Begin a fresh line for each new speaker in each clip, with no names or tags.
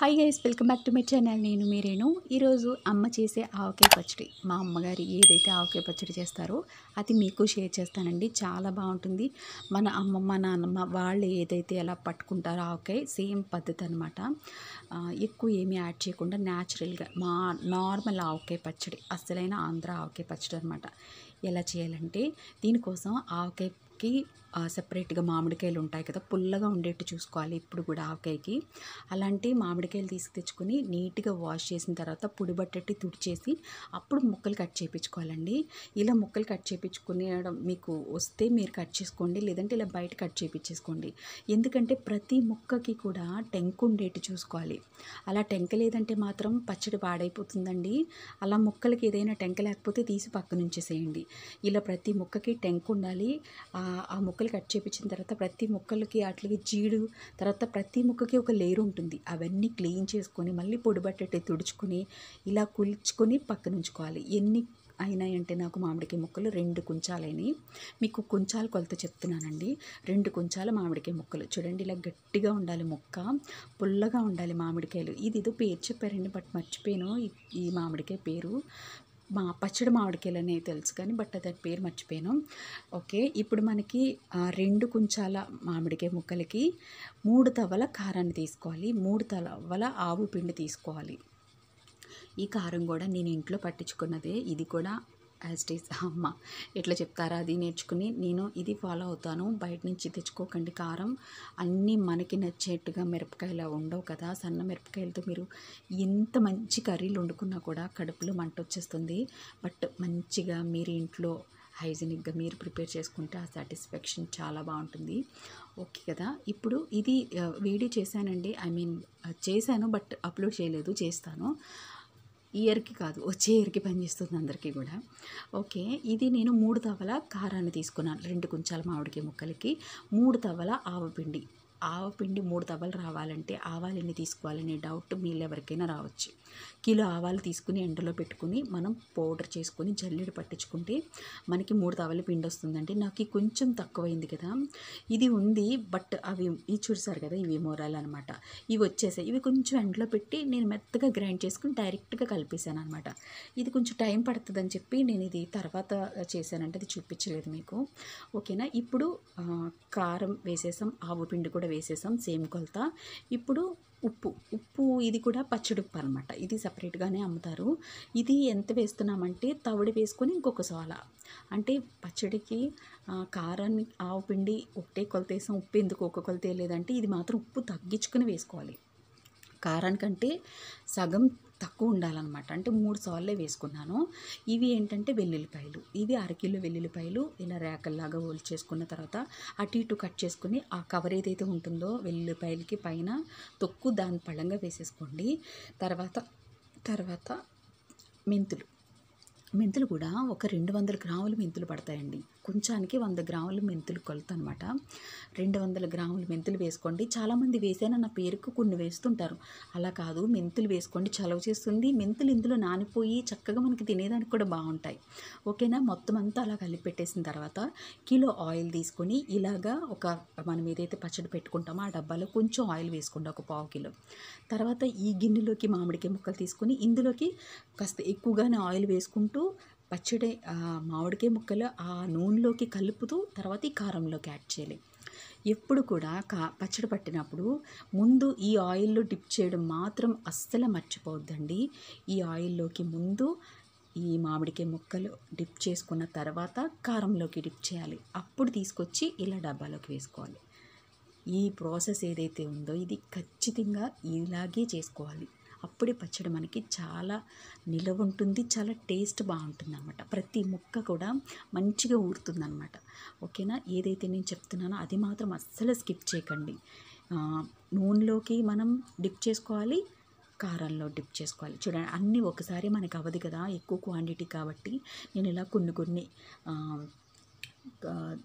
high guys welcome back to my channel నేను మీరేను ఈరోజు అమ్మ చేసే ఆవకాయ పచ్చడి మా అమ్మగారు ఏదైతే ఆవకాయ పచ్చడి చేస్తారో అది మీకు షేర్ చేస్తానండి చాలా బాగుంటుంది మన అమ్మమ్మ నాన్నమ్మ వాళ్ళు ఏదైతే ఎలా పట్టుకుంటారో ఆవకాయ సేమ్ పద్ధతి అనమాట ఎక్కువ ఏమీ యాడ్ చేయకుండా న్యాచురల్గా మా నార్మల్ ఆవకాయ పచ్చడి అసలైన ఆంధ్ర ఆవకాయ పచ్చడి అనమాట ఎలా చేయాలంటే దీనికోసం ఆవకాయకి సపరేట్గా మామిడికాయలు ఉంటాయి కదా పుల్లగా ఉండేట్టు చూసుకోవాలి ఇప్పుడు కూడా ఆవకాయకి అలాంటి మామిడికాయలు తీసుకు తెచ్చుకొని నీట్గా వాష్ చేసిన తర్వాత పొడి బట్టట్టి తుడిచేసి అప్పుడు ముక్కలు కట్ చేయించుకోవాలండి ఇలా ముక్కలు కట్ చేయించుకునేయడం మీకు వస్తే మీరు కట్ చేసుకోండి లేదంటే ఇలా బయట కట్ చేయించేసుకోండి ఎందుకంటే ప్రతి ముక్కకి కూడా టెంక్ ఉండేట్టు చూసుకోవాలి అలా టెంక లేదంటే మాత్రం పచ్చడి పాడైపోతుందండి అలా ముక్కలకి ఏదైనా టెంక లేకపోతే తీసి నుంచేసేయండి ఇలా ప్రతి ముక్కకి టెంక్ ఉండాలి ఆ ముక్క ముక్కలు కట్ చేపించిన తర్వాత ప్రతి ముక్కలకి అట్లాగే జీడు తర్వాత ప్రతి ముక్కకి ఒక లేయర్ ఉంటుంది అవన్నీ క్లీన్ చేసుకొని మళ్ళీ పొడిబట్టేటి తుడుచుకొని ఇలా కుల్చుకొని పక్కన ఉంచుకోవాలి ఎన్ని అయినాయంటే నాకు మామిడికాయ ముక్కలు రెండు కుంచాలైనవి మీకు కుంచాలు కొలత చెప్తున్నానండి రెండు కొంచాలు మామిడికాయ ముక్కలు చూడండి ఇలా గట్టిగా ఉండాలి ముక్క పుల్లగా ఉండాలి మామిడికాయలు ఇది ఏదో పేరు చెప్పారండి బట్ మర్చిపోయాను ఈ మామిడికాయ పేరు మా పచ్చడి మామిడికాయలనే తెలుసు కానీ బట్ దాని పేరు మర్చిపోయాను ఓకే ఇప్పుడు మనకి రెండు కుంచాల మామిడికాయ ముక్కలకి మూడు తవల కారాన్ని తీసుకోవాలి మూడు తవల ఆవు పిండి తీసుకోవాలి ఈ కారం కూడా నేను ఇంట్లో పట్టించుకున్నదే ఇది కూడా యాజ్ డేస్ అమ్మ ఎట్లా చెప్తారా అది నేర్చుకుని నేను ఇది ఫాలో అవుతాను బయట నుంచి తెచ్చుకోకండి కారం అన్నీ మనకి నచ్చేట్టుగా మిరపకాయలు ఉండవు కదా సన్న మిరపకాయలతో మీరు ఎంత మంచి కర్రీలు వండుకున్నా కూడా కడుపులో మంట వచ్చేస్తుంది బట్ మంచిగా మీరు ఇంట్లో హైజీనిక్గా మీరు ప్రిపేర్ చేసుకుంటే ఆ సాటిస్ఫాక్షన్ చాలా బాగుంటుంది ఓకే కదా ఇప్పుడు ఇది వీడియో చేశానండి ఐ మీన్ చేశాను బట్ అప్లోడ్ చేయలేదు చేస్తాను ఇయర్కి కాదు వచ్చే ఇయర్కి పనిచేస్తుంది అందరికీ కూడా ఓకే ఇది నేను మూడు తవల కారాన్ని తీసుకున్నాను రెండు కుంచాల మామిడికి ముక్కలకి మూడు తవల ఆవపిండి ఆవపిండి మూడు తవలు రావాలంటే ఆవాలు ఎన్ని తీసుకోవాలనే డౌట్ మీరు ఎవరికైనా రావచ్చు కిలో ఆవాలు తీసుకుని ఎండలో పెట్టుకుని మనం పౌడర్ చేసుకుని జల్లెడ పట్టించుకుంటే మనకి మూడు తవల పిండి వస్తుందండి నాకు కొంచెం తక్కువైంది కదా ఇది ఉంది బట్ అవి ఇవి చూసారు కదా ఇవి మోరాలు అనమాట ఇవి వచ్చేసాయి ఇవి కొంచెం ఎండలో పెట్టి నేను మెత్తగా గ్రైండ్ చేసుకుని డైరెక్ట్గా కలిపేశాను అనమాట ఇది కొంచెం టైం పడుతుందని చెప్పి నేను ఇది తర్వాత చేశానంటే అది చూపించలేదు మీకు ఓకేనా ఇప్పుడు కారం వేసేసాం ఆవు పిండి కూడా వేసేసాం సేమ్ కొలత ఇప్పుడు ఉప్పు ఉప్పు ఇది కూడా పచ్చడి ఉప్పు అనమాట ఇది సపరేట్గానే అమ్ముతారు ఇది ఎంత వేస్తున్నామంటే తవుడు వేసుకొని ఇంకొక సోల అంటే పచ్చడికి కారాన్ని ఆవు పిండి ఒకటే కొలతేసాం ఉప్పు ఎందుకు ఒక కొలత లేదంటే ఇది మాత్రం ఉప్పు తగ్గించుకుని వేసుకోవాలి కారానికంటే సగం తక్కువ ఉండాలన్నమాట అంటే మూడు సార్లే వేసుకున్నాను ఇవి ఏంటంటే వెల్లుల్లిపాయలు ఇవి అరకిలో వెల్లుల్లిపాయలు ఇలా రేకల్లాగా ఓల్ చేసుకున్న తర్వాత అటు ఇటు కట్ చేసుకుని ఆ కవర్ ఏదైతే ఉంటుందో వెల్లుల్లిపాయలకి పైన తొక్కు దాని పళ్ళంగా వేసేసుకోండి తర్వాత తర్వాత మెంతులు మెంతులు కూడా ఒక రెండు వందల గ్రాములు మెంతులు పడతాయండి కొంచానికి వంద గ్రాములు మెంతులు కొలత అనమాట రెండు వందల గ్రాములు మెంతులు వేసుకోండి చాలామంది నా పేరుకు కొన్ని వేస్తుంటారు అలా కాదు మెంతులు వేసుకోండి చలవ చేస్తుంది మెంతులు ఇందులో నానిపోయి చక్కగా మనకి తినేదానికి కూడా బాగుంటాయి ఓకేనా మొత్తం అంతా అలా కలిపెట్టేసిన తర్వాత కిలో ఆయిల్ తీసుకొని ఇలాగా ఒక మనం ఏదైతే పచ్చడి పెట్టుకుంటామో ఆ డబ్బాలో కొంచెం ఆయిల్ వేసుకోండి ఒక పావు కిలో తర్వాత ఈ గిన్నెలోకి మామిడికాయ ముక్కలు తీసుకొని ఇందులోకి కాస్త ఎక్కువగానే ఆయిల్ వేసుకుంటూ పచ్చడి మామిడికాయ ముక్కలు ఆ నూనెలోకి కలుపుతూ తర్వాత ఈ కారంలోకి యాడ్ చేయాలి ఎప్పుడు కూడా కా పచ్చడి పట్టినప్పుడు ముందు ఈ ఆయిల్లో డిప్ చేయడం మాత్రం అస్సలు మర్చిపోవద్దండి ఈ ఆయిల్లోకి ముందు ఈ మామిడికాయ ముక్కలు డిప్ చేసుకున్న తర్వాత కారంలోకి డిప్ చేయాలి అప్పుడు తీసుకొచ్చి ఇలా డబ్బాలోకి వేసుకోవాలి ఈ ప్రాసెస్ ఏదైతే ఉందో ఇది ఖచ్చితంగా ఇలాగే చేసుకోవాలి అప్పుడే పచ్చడి మనకి చాలా నిలవ ఉంటుంది చాలా టేస్ట్ బాగుంటుంది అనమాట ప్రతి ముక్క కూడా మంచిగా ఊరుతుంది అనమాట ఓకేనా ఏదైతే నేను చెప్తున్నానో అది మాత్రం అస్సలు స్కిప్ చేయకండి నూనెలోకి మనం డిప్ చేసుకోవాలి కారంలో డిప్ చేసుకోవాలి చూడండి అన్నీ ఒకసారి మనకు అవ్వదు కదా ఎక్కువ క్వాంటిటీ కాబట్టి నేను ఇలా కొన్ని కొన్ని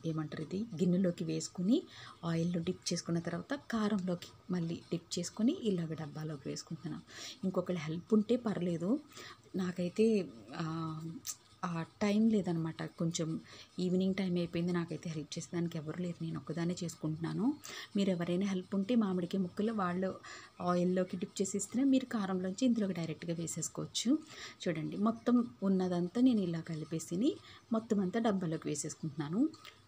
ఏమంటారు ఇది గిన్నెలోకి వేసుకుని ఆయిల్లో డిప్ చేసుకున్న తర్వాత కారంలోకి మళ్ళీ డిప్ చేసుకొని ఇలాగ డబ్బాలోకి వేసుకుంటున్నాను ఇంకొకళ్ళు హెల్ప్ ఉంటే పర్లేదు నాకైతే టైం లేదనమాట కొంచెం ఈవినింగ్ టైం అయిపోయింది నాకైతే హెల్ప్ చేసేదానికి ఎవరు లేరు నేను ఒక్కదానే చేసుకుంటున్నాను మీరు ఎవరైనా హెల్ప్ ఉంటే మామిడికి ముక్కలు వాళ్ళు ఆయిల్లోకి డిప్ చేసి ఇస్తేనే మీరు కారంలోంచి ఇందులోకి డైరెక్ట్గా వేసేసుకోవచ్చు చూడండి మొత్తం ఉన్నదంతా నేను ఇలా కలిపేసి మొత్తం అంతా డబ్బాలోకి వేసేసుకుంటున్నాను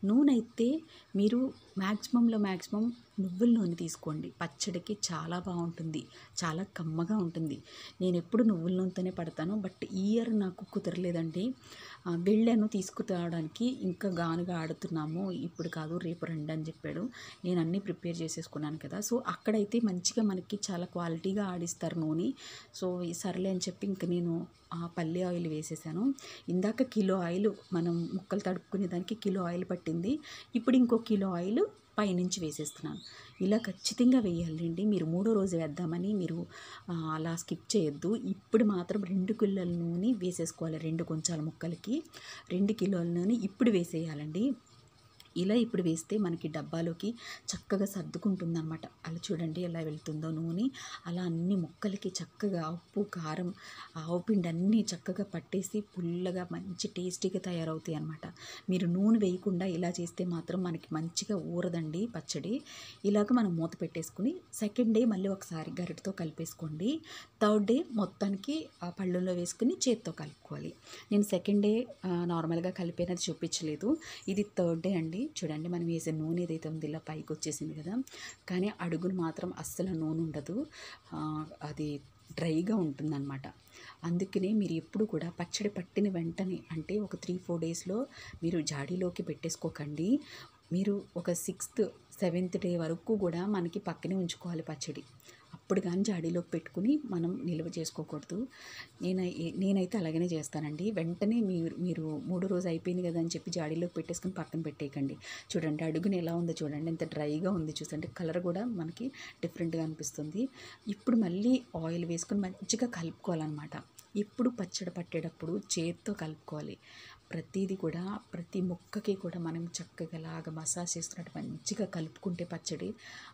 నూనె అయితే మీరు మ్యాక్సిమంలో మ్యాక్సిమం నువ్వుల నూనె తీసుకోండి పచ్చడికి చాలా బాగుంటుంది చాలా కమ్మగా ఉంటుంది నేను ఎప్పుడు నువ్వుల నూనెతోనే పడతాను బట్ ఈ ఇయర్ నాకు కుదరలేదండి వెళ్ళాను తీసుకురావడానికి ఇంకా గానుగా ఆడుతున్నాము ఇప్పుడు కాదు రేపు రండి అని చెప్పాడు నేను అన్నీ ప్రిపేర్ చేసేసుకున్నాను కదా సో అక్కడైతే మంచిగా మనకి చాలా క్వాలిటీగా ఆడిస్తారు నూనె సో సర్లే అని చెప్పి ఇంక నేను ఆ పల్లె ఆయిల్ వేసేసాను ఇందాక కిలో ఆయిల్ మనం ముక్కలు తడుపుకునే దానికి కిలో ఆయిల్ పట్టింది ఇప్పుడు ఇంకో కిలో ఆయిల్ పైనుంచి వేసేస్తున్నాను ఇలా ఖచ్చితంగా వేయాలండి మీరు మూడో రోజు వేద్దామని మీరు అలా స్కిప్ చేయొద్దు ఇప్పుడు మాత్రం రెండు కిలోల నూనె వేసేసుకోవాలి రెండు కొంచాల ముక్కలకి రెండు కిలోల నూనె ఇప్పుడు వేసేయాలండి ఇలా ఇప్పుడు వేస్తే మనకి డబ్బాలోకి చక్కగా సర్దుకుంటుందన్నమాట అలా చూడండి ఎలా వెళ్తుందో నూనె అలా అన్ని ముక్కలకి చక్కగా ఉప్పు కారం ఆవు పిండి అన్నీ చక్కగా పట్టేసి పుల్లగా మంచి టేస్టీగా తయారవుతాయి అనమాట మీరు నూనె వేయకుండా ఇలా చేస్తే మాత్రం మనకి మంచిగా ఊరదండి పచ్చడి ఇలాగ మనం మూత పెట్టేసుకుని సెకండ్ డే మళ్ళీ ఒకసారి గరిటతో కలిపేసుకోండి థర్డ్ డే మొత్తానికి ఆ పళ్ళులో వేసుకుని చేతితో కలుపుకోవాలి నేను సెకండ్ డే నార్మల్గా కలిపేనది చూపించలేదు ఇది థర్డ్ డే అండి చూడండి మనం వేసే నూనె ఏదైతే ఉంది ఇలా పైకి వచ్చేసింది కదా కానీ అడుగును మాత్రం అస్సలు నూనె ఉండదు అది డ్రైగా ఉంటుందన్నమాట అందుకనే మీరు ఎప్పుడు కూడా పచ్చడి పట్టిన వెంటనే అంటే ఒక త్రీ ఫోర్ డేస్లో మీరు జాడీలోకి పెట్టేసుకోకండి మీరు ఒక సిక్స్త్ సెవెంత్ డే వరకు కూడా మనకి పక్కనే ఉంచుకోవాలి పచ్చడి అప్పుడు కానీ జాడీలోకి పెట్టుకుని మనం నిల్వ చేసుకోకూడదు నేను నేనైతే అలాగనే చేస్తానండి వెంటనే మీరు మీరు మూడు రోజు అయిపోయింది కదా అని చెప్పి జాడీలోకి పెట్టేసుకుని పక్కన పెట్టేయకండి చూడండి అడుగుని ఎలా ఉందో చూడండి ఎంత డ్రైగా ఉంది చూసండి కలర్ కూడా మనకి డిఫరెంట్గా అనిపిస్తుంది ఇప్పుడు మళ్ళీ ఆయిల్ వేసుకుని మంచిగా కలుపుకోవాలన్నమాట ఇప్పుడు పచ్చడి పట్టేటప్పుడు చేత్తో కలుపుకోవాలి ప్రతిదీ కూడా ప్రతి ముక్కకి కూడా మనం చక్కగా లాగా మసాజ్ చేస్తున్నట్టు మంచిగా కలుపుకుంటే పచ్చడి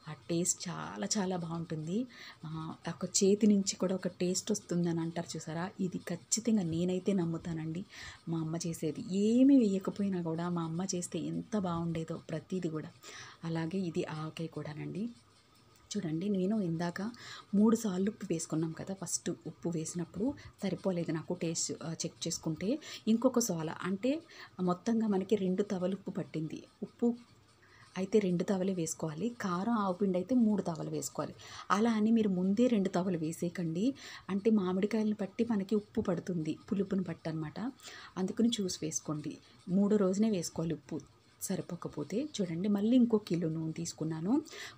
ఆ టేస్ట్ చాలా చాలా బాగుంటుంది ఒక చేతి నుంచి కూడా ఒక టేస్ట్ వస్తుందని అంటారు చూసారా ఇది ఖచ్చితంగా నేనైతే నమ్ముతానండి మా అమ్మ చేసేది ఏమి వేయకపోయినా కూడా మా అమ్మ చేస్తే ఎంత బాగుండేదో ప్రతిదీ కూడా అలాగే ఇది ఆకే కూడానండి చూడండి నేను ఇందాక మూడు సార్లు ఉప్పు వేసుకున్నాం కదా ఫస్ట్ ఉప్పు వేసినప్పుడు సరిపోలేదు నాకు టేస్ట్ చెక్ చేసుకుంటే ఇంకొక సోల అంటే మొత్తంగా మనకి రెండు తవలు ఉప్పు పట్టింది ఉప్పు అయితే రెండు తవలే వేసుకోవాలి కారం ఆవుపిండి అయితే మూడు తవలు వేసుకోవాలి అలా అని మీరు ముందే రెండు తవలు వేసేయకండి అంటే మామిడికాయలను బట్టి మనకి ఉప్పు పడుతుంది పులుపుని బట్టి అనమాట అందుకని చూసి వేసుకోండి మూడో రోజునే వేసుకోవాలి ఉప్పు సరిపోకపోతే చూడండి మళ్ళీ ఇంకో కిలో నూనె తీసుకున్నాను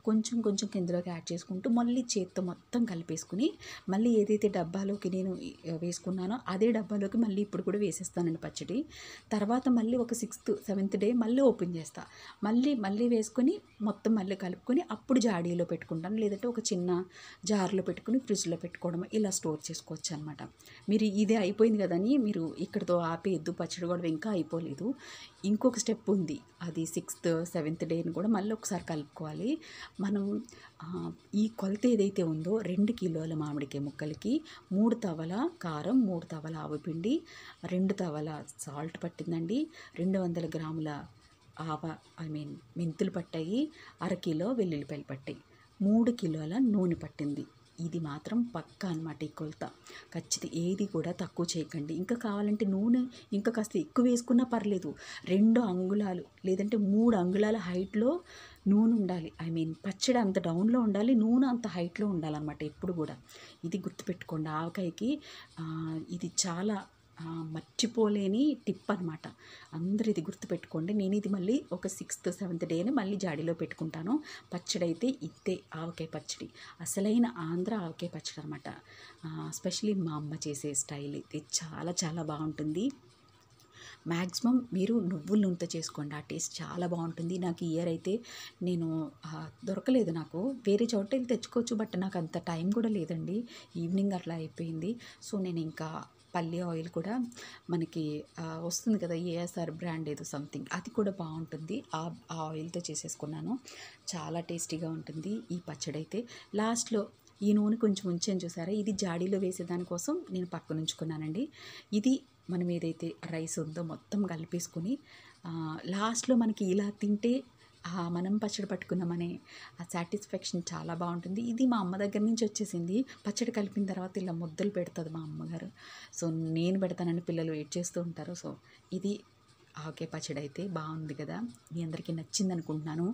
కొంచెం కొంచెం కిందలోకి యాడ్ చేసుకుంటూ మళ్ళీ చేత్తో మొత్తం కలిపేసుకుని మళ్ళీ ఏదైతే డబ్బాలోకి నేను వేసుకున్నానో అదే డబ్బాలోకి మళ్ళీ ఇప్పుడు కూడా వేసేస్తానండి పచ్చడి తర్వాత మళ్ళీ ఒక సిక్స్త్ సెవెంత్ డే మళ్ళీ ఓపెన్ చేస్తా మళ్ళీ మళ్ళీ వేసుకొని మొత్తం మళ్ళీ కలుపుకొని అప్పుడు జాడీలో పెట్టుకుంటాను లేదంటే ఒక చిన్న జార్లో పెట్టుకుని ఫ్రిడ్జ్లో పెట్టుకోవడం ఇలా స్టోర్ చేసుకోవచ్చు అనమాట మీరు ఇదే అయిపోయింది కదని మీరు ఇక్కడితో ఆపేద్దు పచ్చడి కూడా ఇంకా అయిపోలేదు ఇంకొక స్టెప్ ఉంది అది సిక్స్త్ సెవెంత్ డేని కూడా మళ్ళీ ఒకసారి కలుపుకోవాలి మనం ఈ కొలత ఏదైతే ఉందో రెండు కిలోల మామిడికాయ ముక్కలకి మూడు తవల కారం మూడు తవల ఆవపిండి రెండు తవల సాల్ట్ పట్టిందండి రెండు వందల గ్రాముల ఆవ ఐ మీన్ మెంతులు పట్టాయి అరకిలో వెల్లుల్లిపాయలు పట్టాయి మూడు కిలోల నూనె పట్టింది ఇది మాత్రం పక్క అనమాట ఈ కొలత ఖచ్చితంగా ఏది కూడా తక్కువ చేయకండి ఇంకా కావాలంటే నూనె ఇంకా కాస్త ఎక్కువ వేసుకున్నా పర్లేదు రెండు అంగుళాలు లేదంటే మూడు అంగుళాల హైట్లో నూనె ఉండాలి ఐ మీన్ పచ్చడి అంత డౌన్లో ఉండాలి నూనె అంత హైట్లో ఉండాలన్నమాట ఎప్పుడు కూడా ఇది గుర్తుపెట్టుకోండి ఆవకాయకి ఇది చాలా మర్చిపోలేని టిప్ అనమాట అందరూ ఇది గుర్తుపెట్టుకోండి నేను ఇది మళ్ళీ ఒక సిక్స్త్ సెవెంత్ డేనే మళ్ళీ జాడీలో పెట్టుకుంటాను పచ్చడి అయితే ఇద్దే ఆవకాయ పచ్చడి అసలైన ఆంధ్ర ఆవకాయ పచ్చడి అనమాట స్పెషలీ మా అమ్మ చేసే స్టైల్ ఇది చాలా చాలా బాగుంటుంది మ్యాక్సిమం మీరు నువ్వుల నూనెతో చేసుకోండి ఆ టేస్ట్ చాలా బాగుంటుంది నాకు ఇయర్ అయితే నేను దొరకలేదు నాకు వేరే చోట వెళ్ళి తెచ్చుకోవచ్చు బట్ నాకు అంత టైం కూడా లేదండి ఈవినింగ్ అట్లా అయిపోయింది సో నేను ఇంకా పల్లి ఆయిల్ కూడా మనకి వస్తుంది కదా ఏఎస్ఆర్ బ్రాండ్ ఏదో సంథింగ్ అది కూడా బాగుంటుంది ఆ ఆ ఆయిల్తో చేసేసుకున్నాను చాలా టేస్టీగా ఉంటుంది ఈ పచ్చడి అయితే లాస్ట్లో ఈ నూనె కొంచెం ఉంచాను చూసారా ఇది జాడీలో వేసేదానికోసం నేను పక్కన ఉంచుకున్నానండి ఇది మనం ఏదైతే రైస్ ఉందో మొత్తం కలిపేసుకొని లాస్ట్లో మనకి ఇలా తింటే ఆ మనం పచ్చడి పట్టుకున్నామనే ఆ సాటిస్ఫాక్షన్ చాలా బాగుంటుంది ఇది మా అమ్మ దగ్గర నుంచి వచ్చేసింది పచ్చడి కలిపిన తర్వాత ఇలా ముద్దలు పెడుతుంది మా అమ్మగారు సో నేను పెడతానని పిల్లలు వెయిట్ చేస్తూ ఉంటారు సో ఇది ఆకే పచ్చడి అయితే బాగుంది కదా మీ అందరికీ నచ్చింది అనుకుంటున్నాను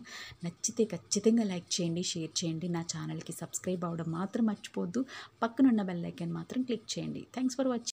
నచ్చితే ఖచ్చితంగా లైక్ చేయండి షేర్ చేయండి నా ఛానల్కి సబ్స్క్రైబ్ అవ్వడం మాత్రం మర్చిపోద్దు పక్కనున్న బెల్ ఐకాన్ మాత్రం క్లిక్ చేయండి థ్యాంక్స్ ఫర్ వాచింగ్